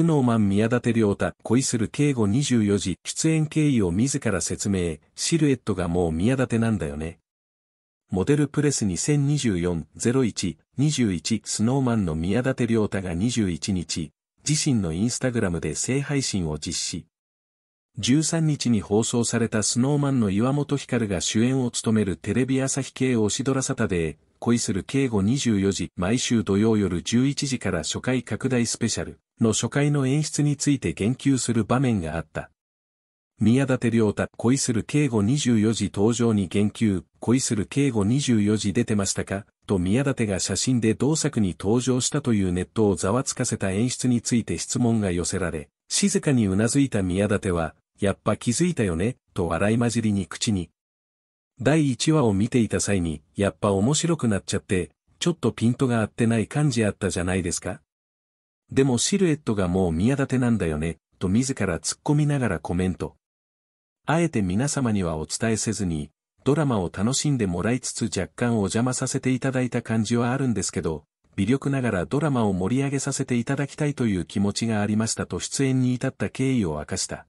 スノーマン宮舘良太恋する敬語24時出演経緯を自ら説明、シルエットがもう宮舘なんだよね。モデルプレス2024-01-21スノーマンの宮舘良太が21日、自身のインスタグラムで性配信を実施。13日に放送されたスノーマンの岩本光が主演を務めるテレビ朝日系オシドラサタデー、恋する敬語24時毎週土曜夜11時から初回拡大スペシャル。の初回の演出について言及する場面があった。宮舘良太、恋する敬語24時登場に言及、恋する敬語24時出てましたかと宮舘が写真で同作に登場したというネットをざわつかせた演出について質問が寄せられ、静かにうなずいた宮舘は、やっぱ気づいたよね、と笑い混じりに口に。第1話を見ていた際に、やっぱ面白くなっちゃって、ちょっとピントが合ってない感じあったじゃないですかでもシルエットがもう宮舘なんだよね、と自ら突っ込みながらコメント。あえて皆様にはお伝えせずに、ドラマを楽しんでもらいつつ若干お邪魔させていただいた感じはあるんですけど、微力ながらドラマを盛り上げさせていただきたいという気持ちがありましたと出演に至った経緯を明かした。